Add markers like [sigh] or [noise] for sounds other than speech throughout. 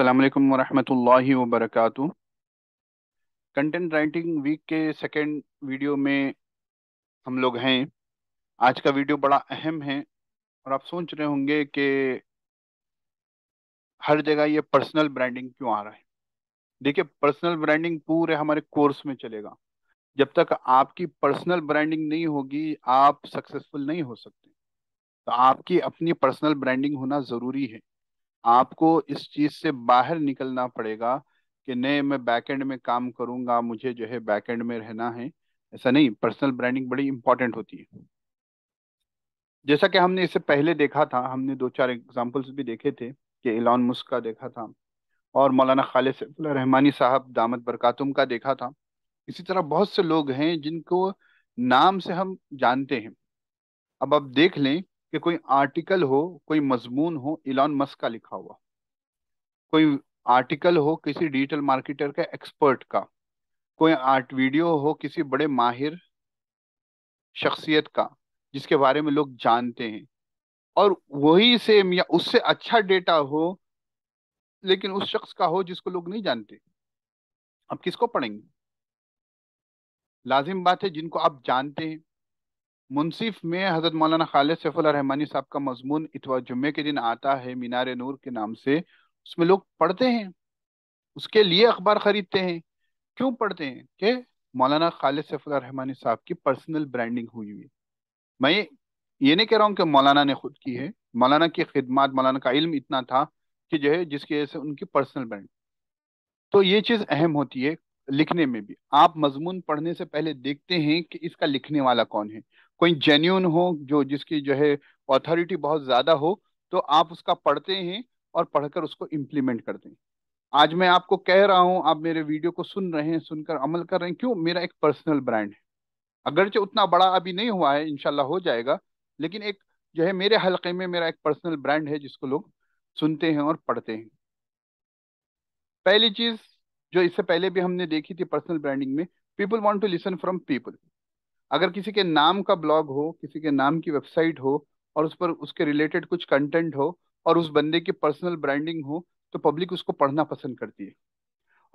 अल्लाम वरहमतुल्लाहि वबरकاتہ कंटेंट राइटिंग वीक के सेकेंड वीडियो में हम लोग हैं आज का वीडियो बड़ा अहम है और आप सोच रहे होंगे कि हर जगह ये पर्सनल ब्रांडिंग क्यों आ रहा है देखिए पर्सनल ब्रांडिंग पूरे हमारे कोर्स में चलेगा जब तक आपकी पर्सनल ब्रांडिंग नहीं होगी आप सक्सेसफुल नहीं हो सकते तो आपकी अपनी पर्सनल ब्रांडिंग होना ज़रूरी है आपको इस चीज से बाहर निकलना पड़ेगा कि नहीं मैं बैकएंड में काम करूंगा मुझे जो है बैकएंड में रहना है ऐसा नहीं पर्सनल ब्रांडिंग बड़ी इंपॉर्टेंट होती है जैसा कि हमने इससे पहले देखा था हमने दो चार एग्जाम्पल्स भी देखे थे कि एलॉन मुस्क का देखा था और मौलाना खालिद रहमानी साहब दामद बरकातुम का देखा था इसी तरह बहुत से लोग हैं जिनको नाम से हम जानते हैं अब आप देख लें कि कोई आर्टिकल हो कोई मजमून हो इलॉन मस्क का लिखा हुआ कोई आर्टिकल हो किसी डिजिटल मार्केटर का एक्सपर्ट का कोई आर्ट वीडियो हो किसी बड़े माहिर शख्सियत का जिसके बारे में लोग जानते हैं और वही सेम या उससे अच्छा डेटा हो लेकिन उस शख्स का हो जिसको लोग नहीं जानते अब किसको पढ़ेंगे लाजिम बात है जिनको आप जानते हैं मुनसिफ में हज़रत मौलाना खालिद सैफुलरहमानी साहब का मजमून इतवा जुम्मे के दिन आता है मीनार नूर के नाम से उसमें लोग पढ़ते हैं उसके लिए अखबार ख़रीदते हैं क्यों पढ़ते हैं कि मौलाना खालिद सैफुलरहमानी साहब की पर्सनल ब्रांडिंग हुई हुई मैं ये नहीं कह रहा हूँ कि मौलाना ने खुद की है मौलाना की खिदमत मौलाना का इल्म इतना था कि जो है जिसकी वजह से उनकी पर्सनल ब्रांड तो ये चीज़ अहम होती है लिखने में भी आप मजमून पढ़ने से पहले देखते हैं कि इसका लिखने वाला कौन है कोई जेन्यून हो जो जिसकी जो है ऑथोरिटी बहुत ज़्यादा हो तो आप उसका पढ़ते हैं और पढ़कर उसको इम्प्लीमेंट करते हैं आज मैं आपको कह रहा हूँ आप मेरे वीडियो को सुन रहे हैं सुनकर अमल कर रहे हैं क्यों मेरा एक पर्सनल ब्रांड है अगरचे उतना बड़ा अभी नहीं हुआ है इनशाला हो जाएगा लेकिन एक जो है मेरे हलके में मेरा एक पर्सनल ब्रांड है जिसको लोग सुनते हैं और पढ़ते हैं पहली चीज़ जो इससे पहले भी हमने देखी थी पर्सनल ब्रांडिंग में people want to listen from people अगर किसी के नाम का ब्लॉग हो किसी के नाम की वेबसाइट हो और उस पर उसके रिलेटेड कुछ कंटेंट हो और उस बंदे की पर्सनल ब्रांडिंग हो तो पब्लिक उसको पढ़ना पसंद करती है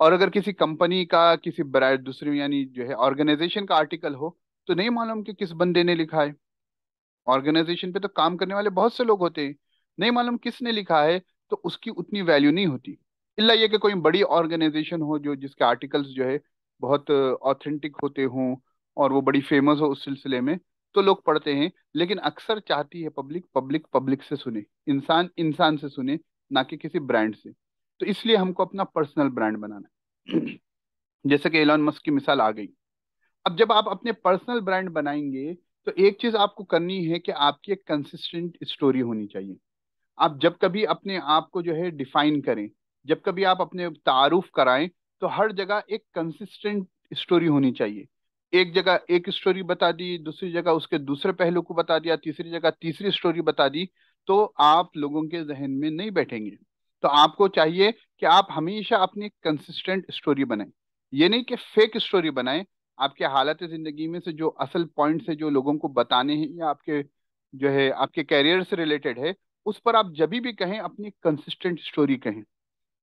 और अगर किसी कंपनी का किसी ब्रांड दूसरी यानी जो है ऑर्गेनाइजेशन का आर्टिकल हो तो नहीं मालूम कि किस बंदे ने लिखा है ऑर्गेनाइजेशन पे तो काम करने वाले बहुत से लोग होते हैं नहीं मालूम किसने लिखा है तो उसकी उतनी वैल्यू नहीं होती इला ये कि कोई बड़ी ऑर्गेनाइजेशन हो जो जिसके आर्टिकल्स जो है बहुत ऑथेंटिक होते हों और वो बड़ी फेमस हो उस सिलसिले में तो लोग पढ़ते हैं लेकिन अक्सर चाहती है पब्लिक पब्लिक पब्लिक से सुने इंसान इंसान से सुने ना कि किसी ब्रांड से तो इसलिए हमको अपना पर्सनल ब्रांड बनाना है [clears throat] जैसे कि एलॉन मस्क की मिसाल आ गई अब जब आप अपने पर्सनल ब्रांड बनाएंगे तो एक चीज आपको करनी है कि आपकी एक कंसिस्टेंट स्टोरी होनी चाहिए आप जब कभी अपने आप को जो है डिफाइन करें जब कभी आप अपने तारुफ कराएं तो हर जगह एक कंसिस्टेंट स्टोरी होनी चाहिए एक जगह एक स्टोरी बता दी दूसरी जगह उसके दूसरे पहलू को बता दिया तीसरी जगह तीसरी स्टोरी बता दी तो आप लोगों के जहन में नहीं बैठेंगे तो आपको चाहिए कि आप हमेशा अपनी कंसिस्टेंट स्टोरी बनाएं ये नहीं कि फेक स्टोरी बनाएं आपके हालत ज़िंदगी में से जो असल पॉइंट्स है जो लोगों को बताने हैं या आपके जो है आपके कैरियर से रिलेटेड है उस पर आप जब भी कहें अपनी कंसिस्टेंट स्टोरी कहें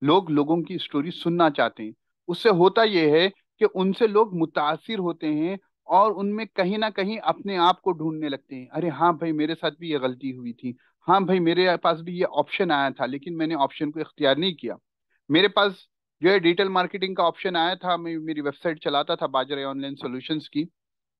लोग लोगों की स्टोरी सुनना चाहते हैं उससे होता यह है कि उनसे लोग मुतासर होते हैं और उनमें कहीं ना कहीं अपने आप को ढूंढने लगते हैं अरे हाँ भाई मेरे साथ भी ये गलती हुई थी हाँ भाई मेरे पास भी ये ऑप्शन आया था लेकिन मैंने ऑप्शन को इख्तियार नहीं किया मेरे पास जो है डिजिटल मार्केटिंग का ऑप्शन आया था मैं मेरी वेबसाइट चलाता था बाजरे ऑनलाइन सोल्यूशन की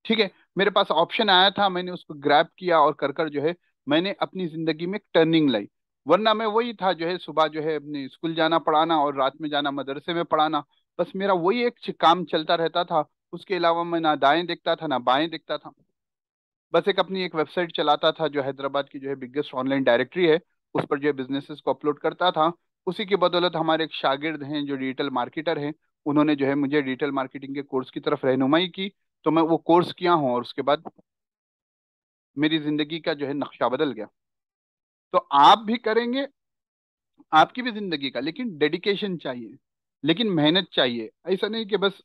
ठीक है मेरे पास ऑप्शन आया था मैंने उसको ग्रैप किया और कर कर जो है मैंने अपनी जिंदगी में टर्निंग लाई वरना मैं वही था जो है सुबह जो है अपने स्कूल जाना पढ़ाना और रात में जाना मदरसे में पढ़ाना बस मेरा वही एक काम चलता रहता था उसके अलावा मैं ना दाएं देखता था ना बाएं देखता था बस एक अपनी एक वेबसाइट चलाता था जो हैदराबाद की जो है बिगेस्ट ऑनलाइन डायरेक्टरी है उस पर जो है बिजनेसेस को अपलोड करता था उसी की बदौलत हमारे एक शागिर्द हैं जो डिजिटल मार्केटर हैं उन्होंने जो है मुझे डिजिटल मार्केटिंग के कोर्स की तरफ रहनुमाई की तो मैं वो कोर्स किया हूँ और उसके बाद मेरी जिंदगी का जो है नक्शा बदल गया तो आप भी करेंगे आपकी भी जिंदगी का लेकिन डेडिकेशन चाहिए लेकिन मेहनत चाहिए ऐसा नहीं कि बस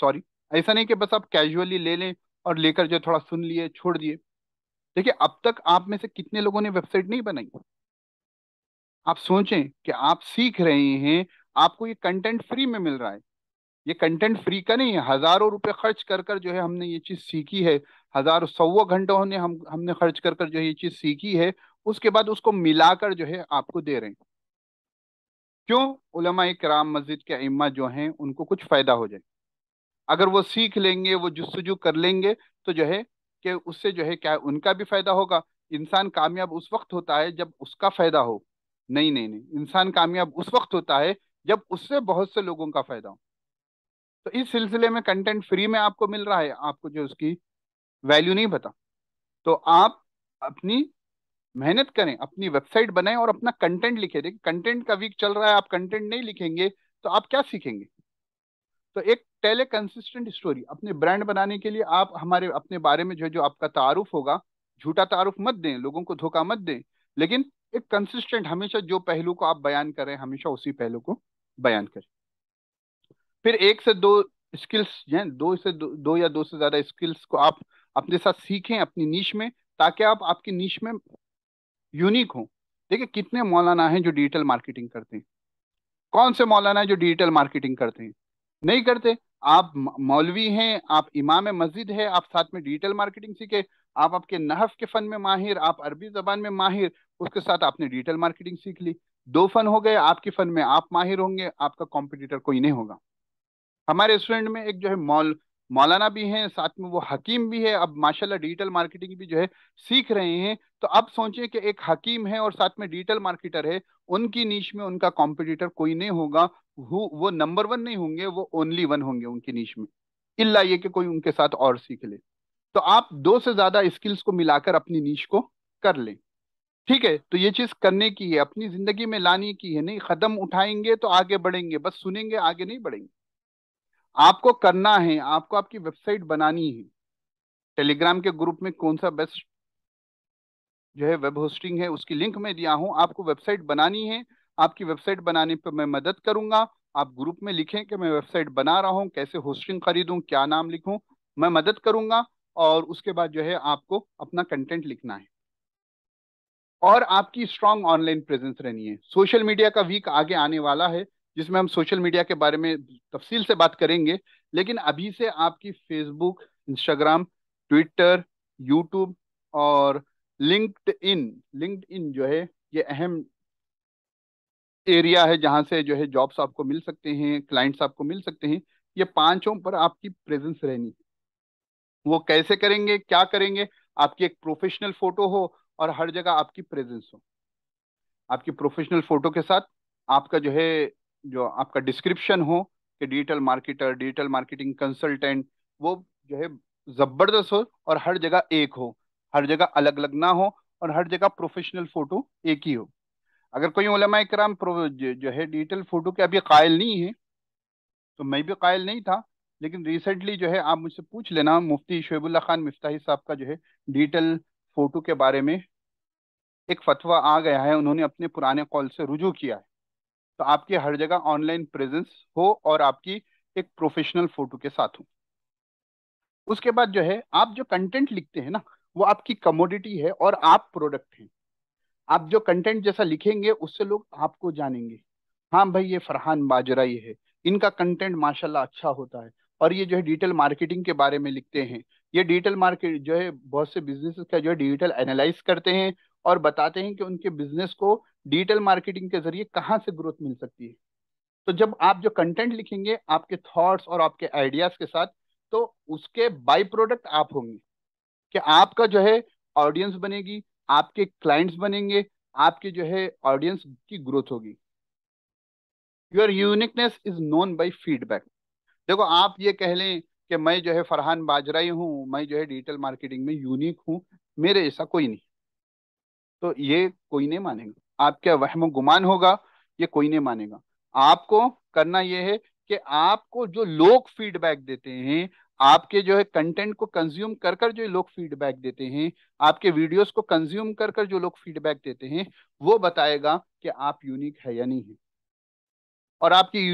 सॉरी ऐसा नहीं कि बस आप कैजुअली ले लें और लेकर जो थोड़ा सुन लिए छोड़ दिए देखिए अब तक आप में से कितने लोगों ने वेबसाइट नहीं बनाई आप सोचें कि आप सीख रहे हैं आपको ये कंटेंट फ्री में मिल रहा है ये कंटेंट फ्री का नहीं है हजारों रुपए खर्च कर कर जो है हमने ये चीज सीखी है हजारों सौ घंटों ने हम हमने खर्च कर कर जो है ये चीज सीखी है उसके बाद उसको मिलाकर जो है आपको दे रहे हैं क्यों उलमा कराम मस्जिद के अम्मा जो हैं उनको कुछ फ़ायदा हो जाए अगर वो सीख लेंगे वो जस्तजू कर लेंगे तो जो है कि उससे जो है क्या उनका भी फ़ायदा होगा इंसान कामयाब उस वक्त होता है जब उसका फ़ायदा हो नहीं नहीं नहीं इंसान कामयाब उस वक्त होता है जब उससे बहुत से लोगों का फ़ायदा हो तो इस सिलसिले में कंटेंट फ्री में आपको मिल रहा है आपको जो उसकी वैल्यू नहीं पता तो आप अपनी मेहनत करें अपनी वेबसाइट बनाएं और अपना कंटेंट लिखे देखिए कंटेंट का वीक चल रहा है आप कंटेंट नहीं लिखेंगे तो आप क्या सीखेंगे तो एक टेले कंसिस्टेंट स्टोरी अपने ब्रांड बनाने के लिए आप हमारे अपने बारे में जो जो आपका तारुफ होगा झूठा तारुफ मत दें लोगों को धोखा मत दें लेकिन एक कंसिस्टेंट हमेशा जो पहलू को आप बयान करें हमेशा उसी पहलू को बयान करें फिर एक से दो स्किल्स हैं दो से दो, दो या दो से ज्यादा स्किल्स को आप अपने साथ सीखें अपनी नीच में ताकि आप आपकी नीच में यूनिक हो देखिए कितने मौलाना हैं जो डिजिटल मार्केटिंग करते हैं कौन से मौलाना है जो डिजिटल मार्केटिंग करते हैं नहीं करते आप मौलवी हैं आप इमाम मस्जिद है आप साथ में डिजिटल मार्केटिंग सीखे आप आपके नहफ के फन में माहिर आप अरबी जबान में माहिर उसके साथ आपने डिजिटल मार्केटिंग सीख ली दो फन हो गए आपके फन में आप माहिर होंगे आपका कॉम्पिटिटर कोई नहीं होगा हमारे स्टूडेंट में एक जो है मौल मौलाना भी हैं साथ में वो हकीम भी है अब माशाल्लाह डिजिटल मार्केटिंग भी जो है सीख रहे हैं तो अब सोचें कि एक हकीम है और साथ में डिजिटल मार्केटर है उनकी नीच में उनका कॉम्पिटिटर कोई नहीं होगा वो नंबर वन नहीं होंगे वो ओनली वन होंगे उनकी नीच में इल्ला ये कि कोई उनके साथ और सीख ले तो आप दो से ज्यादा स्किल्स को मिलाकर अपनी नीच को कर लें ठीक है तो ये चीज करने की है अपनी जिंदगी में लाने की है नहीं कदम उठाएंगे तो आगे बढ़ेंगे बस सुनेंगे आगे नहीं बढ़ेंगे आपको करना है आपको आपकी वेबसाइट बनानी है टेलीग्राम के ग्रुप में कौन सा बेस्ट जो है वेब होस्टिंग है उसकी लिंक में दिया हूं आपको वेबसाइट बनानी है आपकी वेबसाइट बनाने पर मैं मदद करूंगा आप ग्रुप में लिखें कि मैं वेबसाइट बना रहा हूं कैसे होस्टिंग खरीदूं क्या नाम लिखूं मैं मदद करूंगा और उसके बाद जो है आपको अपना कंटेंट लिखना है और आपकी स्ट्रांग ऑनलाइन प्रेजेंस रहनी है सोशल मीडिया का वीक आगे आने वाला है जिसमें हम सोशल मीडिया के बारे में तफसील से बात करेंगे लेकिन अभी से आपकी फेसबुक इंस्टाग्राम ट्विटर यूट्यूब और लिंक्ड इन लिंक्ड इन जो है ये अहम एरिया है जहाँ से जो है जॉब्स आपको मिल सकते हैं क्लाइंट्स आपको मिल सकते हैं ये पांचों पर आपकी प्रेजेंस रहनी है वो कैसे करेंगे क्या करेंगे आपकी एक प्रोफेशनल फोटो हो और हर जगह आपकी प्रेजेंस हो आपकी प्रोफेशनल फोटो के साथ आपका जो है जो आपका डिस्क्रिप्शन हो कि digital marketer digital marketing consultant वो जो है जबरदस्त हो और हर जगह एक हो हर जगह अलग अलग ना हो और हर जगह प्रोफेशनल फोटो एक ही हो अगर कोई उलमा कराम जो है डिजिटल फोटो के अभी कायल नहीं है तो मैं भी कायल नहीं था लेकिन रिसेंटली जो है आप मुझसे पूछ लेना मुफ्ती शुबुल्ला खान मिफ्ताही साहब का जो है डिजिटल फोटो के बारे में एक फतवा आ गया है उन्होंने अपने पुराने कॉल से रुजू किया है तो आपकी हर जगह ऑनलाइन प्रेजेंस हो और आपकी एक प्रोफेशनल फोटो के साथ हो उसके बाद जो है आप जो कंटेंट लिखते हैं ना वो आपकी कमोडिटी है और आप प्रोडक्ट हैं आप जो कंटेंट जैसा लिखेंगे उससे लोग आपको जानेंगे हाँ भाई ये फरहान माजराई है इनका कंटेंट माशाल्लाह अच्छा होता है और ये जो है डिजिटल मार्केटिंग के बारे में लिखते हैं ये डिजिटल मार्केट जो है बहुत से बिजनेस का जो है डिजिटल एनालाइज करते हैं और बताते हैं कि उनके बिजनेस को डिजिटल मार्केटिंग के जरिए कहाँ से ग्रोथ मिल सकती है तो जब आप जो कंटेंट लिखेंगे आपके थॉट्स और आपके आइडियाज के साथ तो उसके बाई प्रोडक्ट आप होंगे कि आपका जो है ऑडियंस बनेगी आपके क्लाइंट्स बनेंगे आपके जो है ऑडियंस की ग्रोथ होगी your uniqueness is known by feedback देखो आप ये कह लें कि मैं जो है फरहान बाजराई हूँ मैं जो है डिजिटल मार्केटिंग में यूनिक हूँ मेरे ऐसा कोई नहीं तो ये कोई नहीं मानेगा आपका वहम गुमान होगा ये कोई नहीं मानेगा आपको करना यह है कि आपको जो लोग फीडबैक देते हैं आपके जो है कंटेंट को कंज्यूम कर कर जो लोग फीडबैक देते हैं आपके वीडियोस को कंज्यूम कर कर जो लोग फीडबैक देते हैं वो बताएगा कि आप यूनिक है या नहीं है और आपकी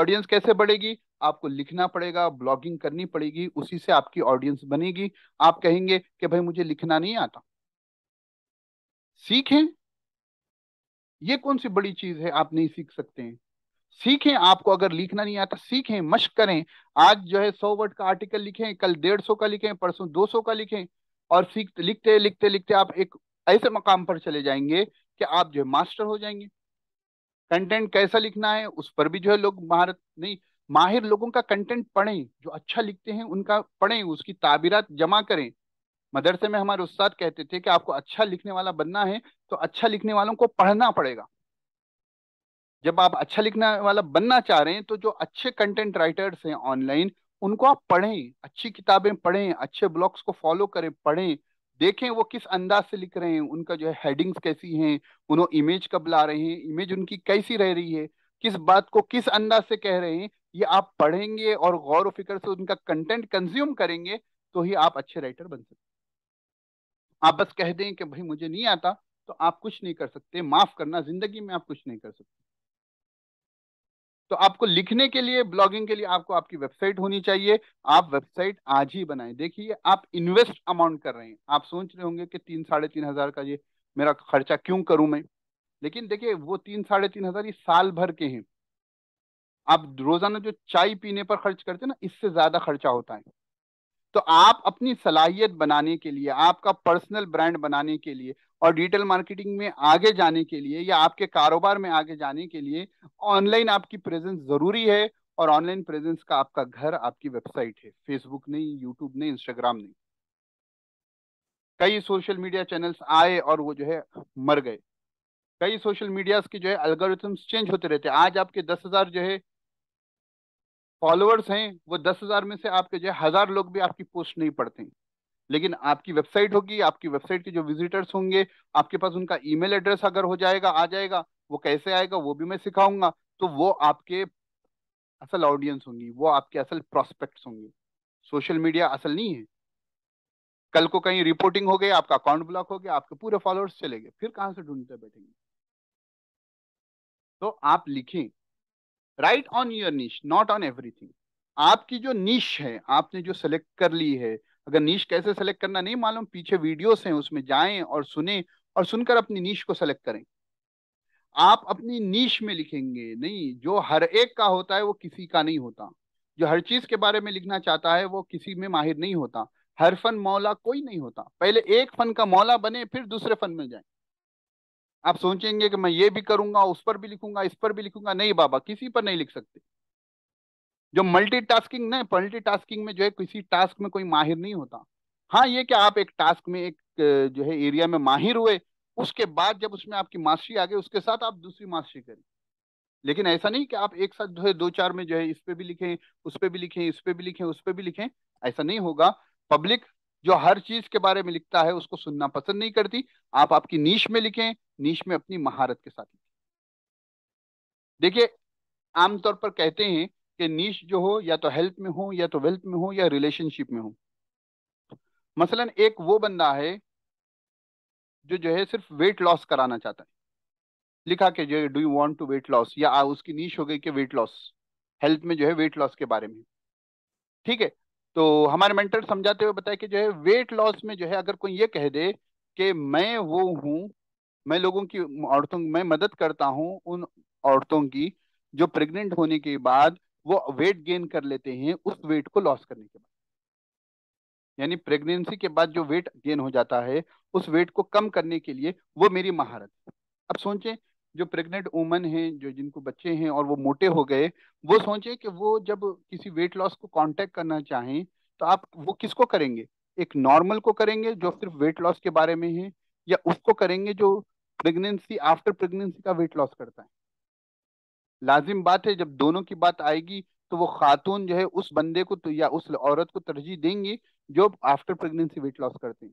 ऑडियंस कैसे बढ़ेगी आपको लिखना पड़ेगा ब्लॉगिंग करनी पड़ेगी उसी से आपकी ऑडियंस बनेगी आप कहेंगे कि भाई मुझे लिखना नहीं आता सीखें ये कौन सी बड़ी चीज है आप नहीं सीख सकते हैं सीखें आपको अगर लिखना नहीं आता सीखें मश्क करें आज जो है सौ वर्ड का आर्टिकल लिखें कल डेढ़ सौ का लिखें परसों दो सौ का लिखें और सीख लिखते लिखते लिखते आप एक ऐसे मकाम पर चले जाएंगे कि आप जो है मास्टर हो जाएंगे कंटेंट कैसा लिखना है उस पर भी जो है लोग महारत नहीं माहिर लोगों का कंटेंट पढ़ें जो अच्छा लिखते हैं उनका पढ़ें उसकी ताबीरत जमा करें मदरसे में हमारे उस्ताद कहते थे कि आपको अच्छा लिखने वाला बनना है तो अच्छा लिखने वालों को पढ़ना पड़ेगा जब आप अच्छा लिखने वाला बनना चाह रहे हैं तो जो अच्छे कंटेंट राइटर्स हैं ऑनलाइन उनको आप पढ़ें अच्छी किताबें पढ़ें अच्छे ब्लॉग्स को फॉलो करें पढ़ें देखें वो किस अंदाज से लिख रहे हैं उनका जो है हेडिंग्स कैसी हैं उन्होंने इमेज कब ला रहे हैं इमेज उनकी कैसी रह रही है किस बात को किस अंदाज से कह रहे हैं ये आप पढ़ेंगे और गौर व फिक्र से उनका कंटेंट कंज्यूम करेंगे तो ही आप अच्छे राइटर बन सकते आप बस कह दें कि भाई मुझे नहीं आता तो आप कुछ नहीं कर सकते माफ करना जिंदगी में आप कुछ नहीं कर सकते तो आपको लिखने के लिए ब्लॉगिंग के लिए आपको आपकी वेबसाइट होनी चाहिए आप वेबसाइट आज ही बनाएं देखिए आप इन्वेस्ट अमाउंट कर रहे हैं आप सोच रहे होंगे कि तीन साढ़े तीन हजार का ये मेरा खर्चा क्यों करूं मैं लेकिन देखिए वो तीन साढ़े तीन हजार ये साल भर के हैं आप रोजाना जो चाय पीने पर खर्च करते हैं ना इससे ज्यादा खर्चा होता है तो आप अपनी सलाहियत बनाने के लिए आपका पर्सनल ब्रांड बनाने के लिए और डिजिटल मार्केटिंग में आगे जाने के लिए या आपके कारोबार में आगे जाने के लिए ऑनलाइन आपकी प्रेजेंस जरूरी है और ऑनलाइन प्रेजेंस का आपका घर आपकी वेबसाइट है फेसबुक नहीं यूट्यूब नहीं इंस्टाग्राम नहीं कई सोशल मीडिया चैनल्स आए और वो जो है मर गए कई सोशल मीडिया के जो है अलगोरिथम्स चेंज होते रहते हैं आज आपके दस हजार जो है फॉलोअर्स हैं वो दस हजार में से आपके जो है हजार लोग भी आपकी पोस्ट नहीं पढ़ते लेकिन आपकी वेबसाइट होगी आपकी वेबसाइट के जो विजिटर्स होंगे आपके पास उनका ईमेल एड्रेस अगर हो जाएगा आ जाएगा वो कैसे आएगा वो भी मैं सिखाऊंगा तो वो आपके असल ऑडियंस होंगी वो आपके असल प्रोस्पेक्ट होंगे सोशल मीडिया असल नहीं है कल को कहीं रिपोर्टिंग हो गई आपका अकाउंट ब्लॉक हो गया आपके पूरे फॉलोअर्स चले गए फिर कहाँ से ढूंढते बैठेंगे तो आप लिखें write on your niche not on everything आपकी जो नीश है आपने जो सेलेक्ट कर ली है अगर नीच कैसे सेलेक्ट करना नहीं मालूम पीछे वीडियोस हैं उसमें जाएं और सुने और सुनकर अपनी नीच को सेलेक्ट करें आप अपनी नीच में लिखेंगे नहीं जो हर एक का होता है वो किसी का नहीं होता जो हर चीज के बारे में लिखना चाहता है वो किसी में माहिर नहीं होता हर फन मौला कोई नहीं होता पहले एक फन का मौला बने फिर दूसरे फन में जाए आप सोचेंगे कि मैं ये भी करूंगा उस पर भी लिखूंगा इस पर भी लिखूंगा नहीं बाबा किसी पर नहीं लिख सकते जो मल्टीटास्किंग ना मल्टीटास्किंग में जो है किसी टास्क में कोई माहिर नहीं होता हाँ ये कि आप एक टास्क में एक जो है एरिया में माहिर हुए उसके बाद जब उसमें आपकी मास्टरी आ गई उसके साथ आप दूसरी मास्टरी करें लेकिन ऐसा नहीं कि आप एक साथ जो है दो चार में जो है इस पे भी लिखें उस पे भी लिखें इस पे भी लिखें उस पे भी लिखें ऐसा नहीं होगा पब्लिक जो हर चीज के बारे में लिखता है उसको सुनना पसंद नहीं करती आप आपकी नीच में लिखें नीच में अपनी महारत के साथ लिखें देखिए आमतौर पर कहते हैं कि नीच जो हो या तो हेल्थ में हो या तो वेल्थ में हो या रिलेशनशिप में हो मसलन एक वो बंदा है जो जो है सिर्फ वेट लॉस कराना चाहता है लिखा कि जो do you want to weight loss या उसकी नीच हो गई कि वेट लॉस हेल्थ में जो है वेट लॉस के बारे में ठीक है तो हमारे मेंटर समझाते हुए बताया कि जो है वेट लॉस में जो है अगर कोई ये कह दे कि मैं वो हूँ मैं लोगों की औरतों मैं मदद करता हूँ उन औरतों की जो प्रेग्नेंट होने के बाद वो वेट गेन कर लेते हैं उस वेट को लॉस करने के बाद यानी प्रेगनेंसी के बाद जो वेट गेन हो जाता है उस वेट को कम करने के लिए वो मेरी महारत है अब सोचें जो प्रेग्नेंट वुमन हैं जो जिनको बच्चे हैं और वो मोटे हो गए वो सोचें कि वो जब किसी वेट लॉस को कांटेक्ट करना चाहें तो आप वो किसको करेंगे एक नॉर्मल को करेंगे जो सिर्फ वेट लॉस के बारे में है या उसको करेंगे जो प्रेगनेंसी आफ्टर प्रेगनेंसी का वेट लॉस करता है लाजिम बात है जब दोनों की बात आएगी तो वो खातून जो है उस बंदे को तो या उस औरत को तरजीह देंगी जो आफ्टर प्रेगनेंसी वेट लॉस करते हैं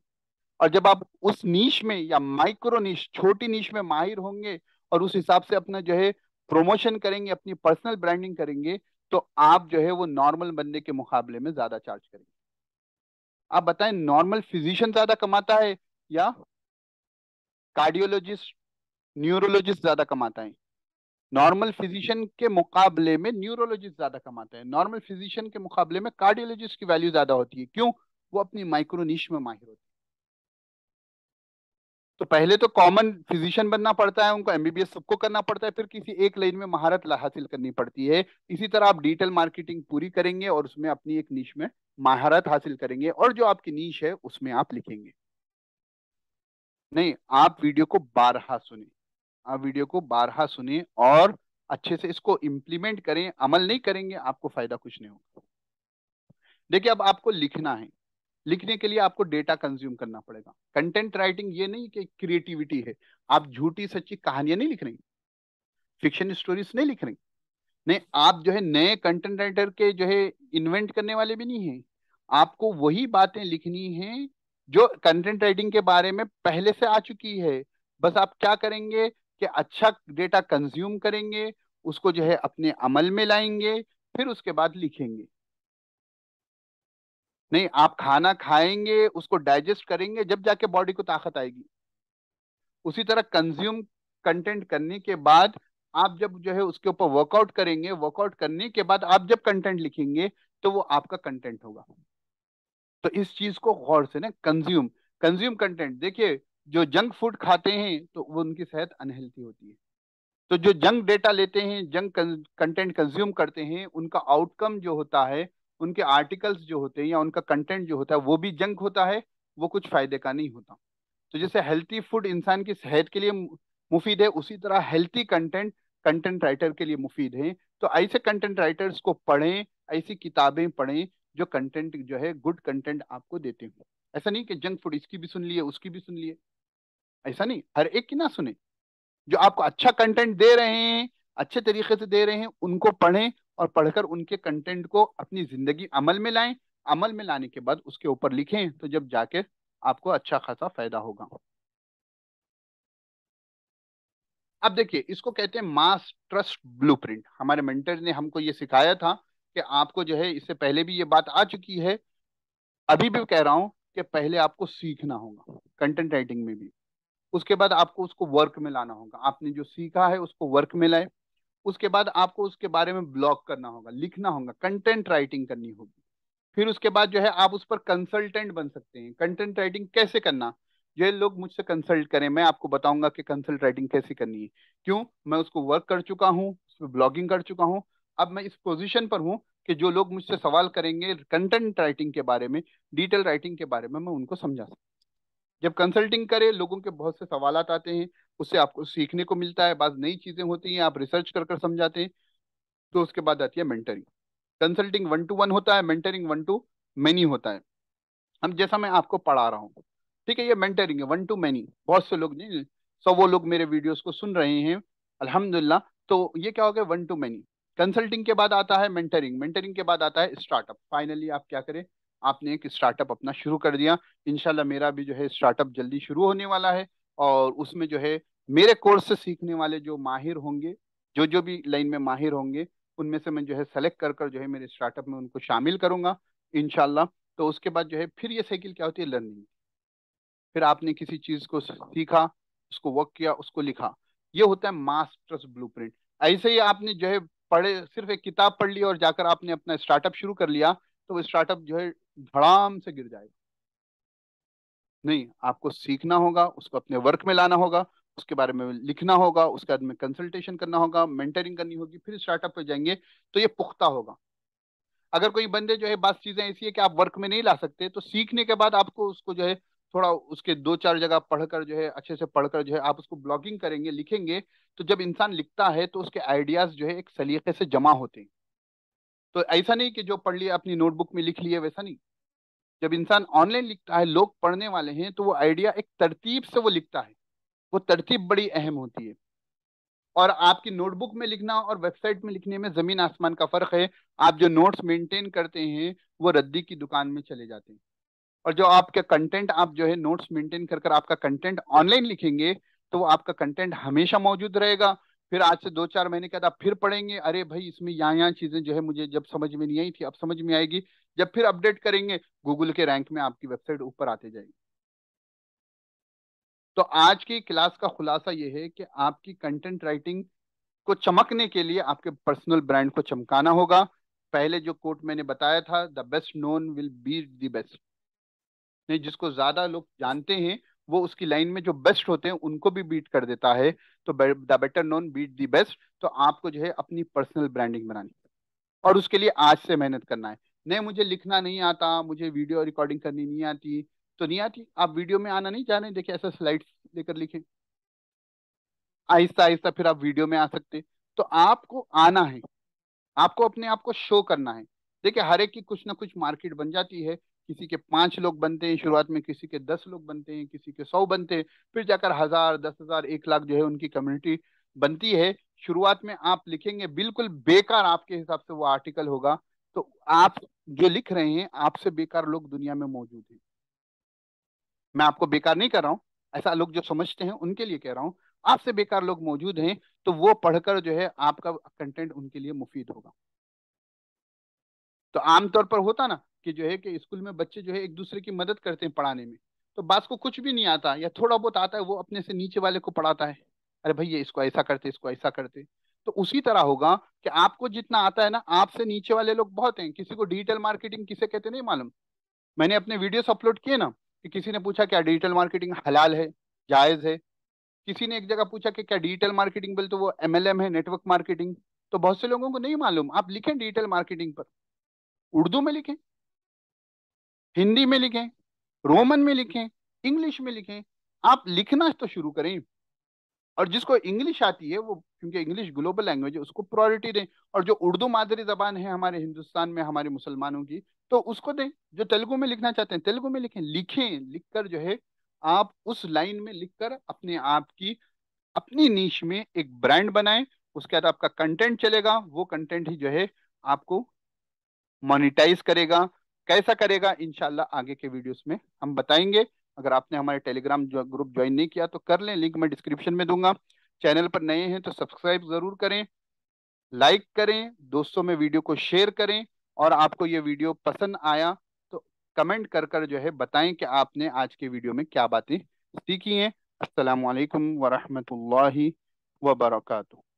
और जब आप उस नीच में या माइक्रो नीच छोटी नीच में माहिर होंगे और उस हिसाब से अपना जो है प्रमोशन करेंगे अपनी पर्सनल ब्रांडिंग करेंगे तो आप जो है वो नॉर्मल बंदे के मुकाबले में ज्यादा चार्ज करेंगे आप बताएं नॉर्मल फिजिशियन ज्यादा कमाता है या कार्डियोलॉजिस्ट न्यूरोलॉजिस्ट ज्यादा कमाता है नॉर्मल फिजिशियन के मुकाबले में न्यूरोलॉजिस्ट ज्यादा कमाते हैं नॉर्मल फिजिशियन के मुकाबले में कार्डियोलॉजिस्ट की वैल्यू ज्यादा होती है क्यों वो अपनी माइक्रोनिश में माहिर होते हैं तो पहले तो कॉमन फिजिशियन बनना पड़ता है उनको एमबीबीएस सबको करना पड़ता है फिर किसी एक लाइन में महारत हासिल करनी पड़ती है इसी तरह आप डिजिटल मार्केटिंग पूरी करेंगे और उसमें अपनी एक नीच में महारत हासिल करेंगे और जो आपकी नीच है उसमें आप लिखेंगे नहीं आप वीडियो को बारहा सुने आप वीडियो को बारहा सुने और अच्छे से इसको इम्प्लीमेंट करें अमल नहीं करेंगे आपको फायदा कुछ नहीं होगा देखिए अब आपको लिखना है लिखने के लिए आपको डेटा कंज्यूम करना पड़ेगा कंटेंट राइटिंग ये नहीं कि क्रिएटिविटी है आप झूठी सच्ची कहानियां नहीं लिख रही फिक्शन स्टोरीज नहीं लिख रही नहीं आप जो है नए कंटेंट राइटर के जो है इन्वेंट करने वाले भी नहीं है आपको वही बातें लिखनी है जो कंटेंट राइटिंग के बारे में पहले से आ चुकी है बस आप क्या करेंगे कि अच्छा डेटा कंज्यूम करेंगे उसको जो है अपने अमल में लाएंगे फिर उसके बाद लिखेंगे नहीं आप खाना खाएंगे उसको डाइजेस्ट करेंगे जब जाके बॉडी को ताकत आएगी उसी तरह कंज्यूम कंटेंट करने के बाद आप जब जो है उसके ऊपर वर्कआउट करेंगे वर्कआउट करने के बाद आप जब कंटेंट लिखेंगे तो वो आपका कंटेंट होगा तो इस चीज को गौर से ना कंज्यूम कंज्यूम कंटेंट देखिए जो जंक फूड खाते हैं तो वो उनकी सेहत अनहेल्थी होती है तो जो जंक डेटा लेते हैं जंक कंटेंट कंज्यूम करते हैं उनका आउटकम जो होता है उनके आर्टिकल्स जो होते हैं या उनका कंटेंट जो होता है वो भी जंक होता है वो कुछ फायदे का नहीं होता तो जैसे हेल्थी फूड इंसान की सेहत के लिए मुफीद है उसी तरह हेल्थी कंटेंट कंटेंट राइटर के लिए मुफीद है तो ऐसे कंटेंट राइटर्स को पढ़ें ऐसी किताबें पढ़ें जो कंटेंट जो है गुड कंटेंट आपको देते हो ऐसा नहीं कि जंक फूड इसकी भी सुन लिए उसकी भी सुन लिए ऐसा नहीं हर एक की ना सुने जो आपको अच्छा कंटेंट दे रहे हैं अच्छे तरीके से दे रहे हैं उनको पढ़ें और पढ़कर उनके कंटेंट को अपनी जिंदगी अमल में लाएं अमल में लाने के बाद उसके ऊपर लिखें तो जब जाके आपको अच्छा खासा फायदा होगा अब देखिए इसको कहते हैं मास ट्रस्ट ब्लूप्रिंट हमारे मेंटर ने हमको ये सिखाया था कि आपको जो है इससे पहले भी ये बात आ चुकी है अभी भी कह रहा हूं कि पहले आपको सीखना होगा कंटेंट राइटिंग में भी उसके बाद आपको उसको वर्क में लाना होगा आपने जो सीखा है उसको वर्क में लाए उसके बाद आपको उसके बारे में ब्लॉग करना होगा लिखना होगा कंटेंट राइटिंग करनी होगी फिर उसके बाद जो है आप उस पर कंसल्टेंट बन सकते हैं कंटेंट राइटिंग कैसे करना ये लोग मुझसे कंसल्ट करें मैं आपको बताऊंगा कि कंसल्ट राइटिंग कैसे करनी है क्यों मैं उसको वर्क कर चुका हूँ उसमें ब्लॉगिंग कर चुका हूँ अब मैं इस पोजिशन पर हूँ कि जो लोग मुझसे सवाल करेंगे कंटेंट राइटिंग के बारे में डिटेल राइटिंग के बारे में मैं उनको समझा सकता जब कंसल्टिंग करें लोगों के बहुत से सवाल आते हैं उससे आपको सीखने को मिलता है बाद नई चीजें होती हैं आप रिसर्च कर कर समझाते हैं तो उसके बाद आती है mentoring consulting one to one होता है मेंटरिंग वन टू मैनी होता है हम जैसा मैं आपको पढ़ा रहा हूँ ठीक है ये मेंटरिंग है वन टू मैनी बहुत से लोग नहीं सौ वो लोग मेरे वीडियोज को सुन रहे हैं अलहमदुल्ला तो ये क्या हो गया वन टू मैनी कंसल्टिंग के बाद आता है मेंटरिंग मेंटरिंग के बाद आता है स्टार्टअप फाइनली आप क्या करें आपने एक स्टार्टअप अपना शुरू कर दिया इनशाला मेरा भी जो है स्टार्टअप जल्दी शुरू होने वाला है और उसमें जो है मेरे कोर्स से सीखने वाले जो माहिर होंगे जो जो भी लाइन में माहिर होंगे उनमें से मैं जो है सेलेक्ट कर कर जो है मेरे स्टार्टअप में उनको शामिल करूंगा इनशाला तो उसके बाद जो है फिर ये साइकिल क्या होती है लर्निंग फिर आपने किसी चीज को सीखा उसको वर्क किया उसको लिखा ये होता है मास्टर्स ब्लू ऐसे ही आपने जो है पढ़े सिर्फ एक किताब पढ़ ली और जाकर आपने अपना स्टार्टअप शुरू कर लिया तो वो स्टार्टअप जो है धड़ाम से गिर जाएगा नहीं आपको सीखना होगा उसको अपने वर्क में लाना होगा उसके बारे में लिखना होगा उसके बाद में कंसल्टेशन करना होगा मेंटरिंग करनी होगी फिर स्टार्टअप पे जाएंगे तो ये पुख्ता होगा अगर कोई बंदे जो है बात चीजें ऐसी है कि आप वर्क में नहीं ला सकते तो सीखने के बाद आपको उसको जो है थोड़ा उसके दो चार जगह पढ़कर जो है अच्छे से पढ़कर जो है आप उसको ब्लॉगिंग करेंगे लिखेंगे तो जब इंसान लिखता है तो उसके आइडियाज जो है एक सलीके से जमा होते हैं तो ऐसा नहीं कि जो पढ़ लिया अपनी नोटबुक में लिख लिए वैसा नहीं जब इंसान ऑनलाइन लिखता है लोग पढ़ने वाले हैं तो वो आइडिया एक तरतीब से वो लिखता है वो तरतीब बड़ी अहम होती है और आपकी नोटबुक में लिखना और वेबसाइट में लिखने में जमीन आसमान का फर्क है आप जो नोट्स मेंटेन करते हैं वो रद्दी की दुकान में चले जाते हैं और जो आपका कंटेंट आप जो है नोट्स मेंटेन कर कर आपका कंटेंट ऑनलाइन लिखेंगे तो वो आपका कंटेंट हमेशा मौजूद रहेगा फिर आज से दो चार महीने के बाद आप फिर पढ़ेंगे अरे भाई इसमें यहाँ यहाँ चीजें जो है मुझे जब समझ में नहीं आई थी अब समझ में आएगी जब फिर अपडेट करेंगे गूगल के रैंक में आपकी वेबसाइट ऊपर आते जाएगी तो आज की क्लास का खुलासा यह है कि आपकी कंटेंट राइटिंग को चमकने के लिए आपके पर्सनल ब्रांड को चमकाना होगा पहले जो कोट मैंने बताया था the best known will be the best नहीं जिसको ज्यादा लोग जानते हैं वो उसकी लाइन में जो बेस्ट होते हैं उनको भी बीट कर देता है तो the better known beat the best तो आपको जो है अपनी पर्सनल ब्रांडिंग बनानी और उसके लिए आज से मेहनत करना है नहीं मुझे लिखना नहीं आता मुझे वीडियो रिकॉर्डिंग करनी नहीं आती तो नहीं आती आप वीडियो में आना नहीं चाह रहे देखिए ऐसा स्लाइड लेकर लिखें आहिस्ता आहिस्ता फिर आप वीडियो में आ सकते तो आपको आना है आपको अपने आप को शो करना है देखिए हर एक की कुछ ना कुछ मार्केट बन जाती है किसी के पांच लोग बनते हैं शुरुआत में किसी के दस लोग बनते हैं किसी के सौ बनते हैं फिर जाकर हजार दस हजार एक लाख जो है उनकी कम्युनिटी बनती है शुरुआत में आप लिखेंगे बिल्कुल बेकार आपके हिसाब से वो आर्टिकल होगा तो आप जो लिख रहे हैं आपसे बेकार लोग दुनिया में मौजूद हैं मैं आपको बेकार नहीं कर रहा हूँ ऐसा लोग जो समझते हैं उनके लिए कह रहा हूँ आपसे बेकार लोग मौजूद हैं तो वो पढ़कर जो है आपका कंटेंट उनके लिए मुफीद होगा तो आमतौर पर होता ना कि जो है कि स्कूल में बच्चे जो है एक दूसरे की मदद करते हैं पढ़ाने में तो बास को कुछ भी नहीं आता या थोड़ा बहुत आता है वो अपने से नीचे वाले को पढ़ाता है अरे भैया इसको ऐसा करते इसको ऐसा करते तो उसी तरह होगा कि आपको जितना आता है ना आपसे नीचे वाले लोग बहुत हैं किसी को डिजिटल मार्केटिंग किसे कहते नहीं मालूम मैंने अपने वीडियोस अपलोड किए ना कि किसी ने पूछा क्या डिजिटल मार्केटिंग हलाल है जायज़ है किसी ने एक जगह पूछा कि क्या डिजिटल मार्केटिंग बोलते तो वो एम है नेटवर्क मार्केटिंग तो बहुत से लोगों को नहीं मालूम आप लिखें डिजिटल मार्केटिंग पर उर्दू में लिखें हिंदी में लिखें रोमन में लिखें इंग्लिश में लिखें आप लिखना तो शुरू करें और जिसको इंग्लिश आती है वो क्योंकि इंग्लिश ग्लोबल लैंग्वेज है उसको प्रायोरिटी दें और जो उर्दू मादरी जबान है हमारे हिंदुस्तान में हमारे मुसलमानों की तो उसको दें जो तेलुगु में लिखना चाहते हैं तेलुगु में लिखें लिखें लिखकर जो है आप उस लाइन में लिखकर अपने आप की अपनी नीच में एक ब्रांड बनाएं उसके बाद आपका कंटेंट चलेगा वो कंटेंट ही जो है आपको मोनिटाइज करेगा कैसा करेगा इनशाला आगे के वीडियोस में हम बताएंगे अगर आपने हमारे टेलीग्राम ग्रुप ज्वाइन नहीं किया तो कर लें लिंक मैं डिस्क्रिप्शन में दूंगा चैनल पर नए हैं तो सब्सक्राइब जरूर करें लाइक करें दोस्तों में वीडियो को शेयर करें और आपको ये वीडियो पसंद आया तो कमेंट कर कर जो है बताएं कि आपने आज के वीडियो में क्या बातें सीखी हैं असलकम ला वरकू